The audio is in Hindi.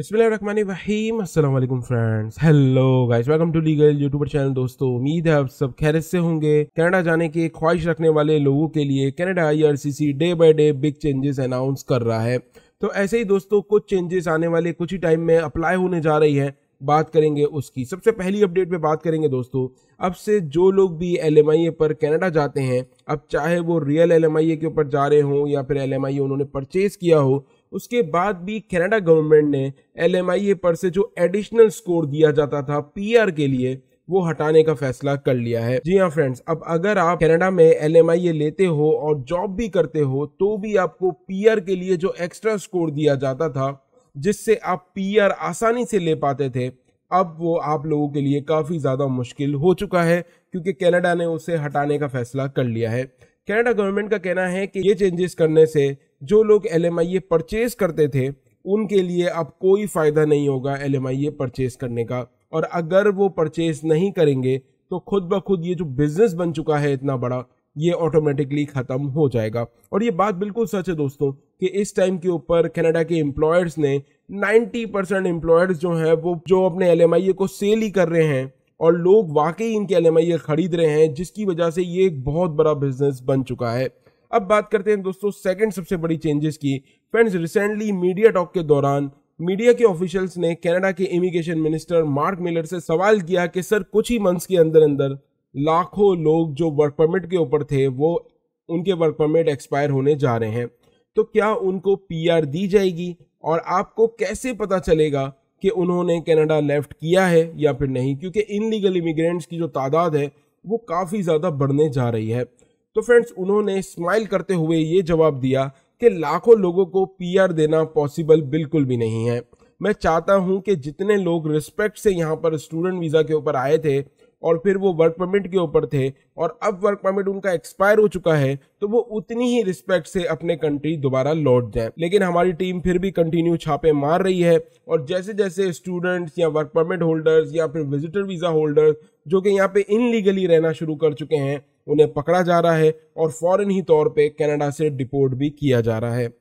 अस्सलाम वालेकुम friends hello guys welcome to legal YouTuber channel दोस्तों उम्मीद है आप सब खैर से होंगे कनाडा जाने के ख्वाहिश रखने वाले लोगों के लिए Canada IRCC day by day big changes announce कर रहा है तो ऐसे ही दोस्तों कुछ चेंजेस आने वाले कुछ ही टाइम में अप्लाई होने जा रही है बात करेंगे उसकी सबसे पहली अपडेट पे बात करेंगे दोस्तों अब से जो लोग भी एल पर कनाडा जाते हैं अब चाहे वो रियल एल के ऊपर जा रहे हों या फिर एल उन्होंने परचेज किया हो उसके बाद भी कनाडा गवर्नमेंट ने एल पर से जो एडिशनल स्कोर दिया जाता था पी के लिए वो हटाने का फैसला कर लिया है जी हाँ फ्रेंड्स अब अगर आप कनाडा में एल एम लेते हो और जॉब भी करते हो तो भी आपको पी के लिए जो एक्स्ट्रा स्कोर दिया जाता था जिससे आप पी आसानी से ले पाते थे अब वो आप लोगों के लिए काफ़ी ज़्यादा मुश्किल हो चुका है क्योंकि कनाडा ने उसे हटाने का फैसला कर लिया है कनाडा गवर्नमेंट का कहना है कि ये चेंजेस करने से जो लोग L M I A purchase करते थे उनके लिए अब कोई फ़ायदा नहीं होगा L M I A purchase करने का और अगर वो परचेज नहीं करेंगे तो खुद ब खुद ये जो बिज़नेस बन चुका है इतना बड़ा ये ऑटोमेटिकली ख़त्म हो जाएगा और ये बात बिल्कुल सच है दोस्तों कि इस टाइम के ऊपर कनाडा के एम्प्लॉयर्स ने 90 परसेंट एम्प्लॉयर्स जो हैं वो जो अपने एल को सेल ही कर रहे हैं और लोग वाकई इनके एल खरीद रहे हैं जिसकी वजह से ये एक बहुत बड़ा बिजनेस बन चुका है अब बात करते हैं दोस्तों सेकंड सबसे बड़ी चेंजेस की फ्रेंड्स रिसेंटली मीडिया टॉक के दौरान मीडिया के ऑफिशियल्स ने कनाडा के इमिग्रेशन मिनिस्टर मार्क मिलर से सवाल किया कि सर कुछ ही मंथ्स के अंदर अंदर लाखों लोग जो वर्क परमिट के ऊपर थे वो उनके वर्क परमिट एक्सपायर होने जा रहे हैं तो क्या उनको पीआर दी जाएगी और आपको कैसे पता चलेगा कि उन्होंने कनाडा लेफ्ट किया है या फिर नहीं क्योंकि इनलीगल इमिग्रेंट्स की जो तादाद है वो काफ़ी ज़्यादा बढ़ने जा रही है तो फ्रेंड्स उन्होंने स्माइल करते हुए ये जवाब दिया कि लाखों लोगों को पीआर देना पॉसिबल बिल्कुल भी नहीं है मैं चाहता हूं कि जितने लोग रिस्पेक्ट से यहाँ पर स्टूडेंट वीज़ा के ऊपर आए थे और फिर वो वर्क परमिट के ऊपर थे और अब वर्क परमिट उनका एक्सपायर हो चुका है तो वो उतनी ही रिस्पेक्ट से अपने कंट्री दोबारा लौट जाए लेकिन हमारी टीम फिर भी कंटिन्यू छापे मार रही है और जैसे जैसे स्टूडेंट्स या वर्क परमिट होल्डर्स या फिर विजिटर वीज़ा होल्डर्स जो कि यहाँ पे इनलीगली रहना शुरू कर चुके हैं उन्हें पकड़ा जा रहा है और फ़ौरन ही तौर पे कनाडा से डिपोर्ट भी किया जा रहा है